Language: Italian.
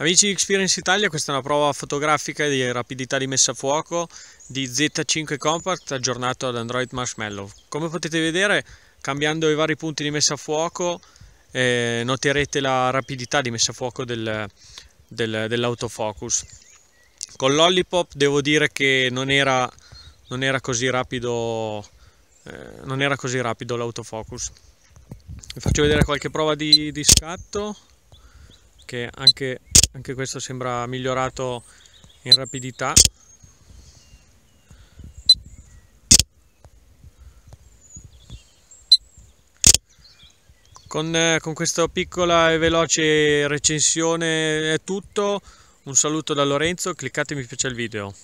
Amici di Experience Italia, questa è una prova fotografica di rapidità di messa a fuoco di Z5 Compact aggiornato ad Android Marshmallow. Come potete vedere, cambiando i vari punti di messa a fuoco, eh, noterete la rapidità di messa a fuoco del, del, dell'autofocus. Con l'Ollipop devo dire che non era, non era così rapido eh, l'autofocus. Vi faccio vedere qualche prova di, di scatto che anche anche questo sembra migliorato in rapidità con, eh, con questa piccola e veloce recensione è tutto un saluto da Lorenzo cliccate mi piace al video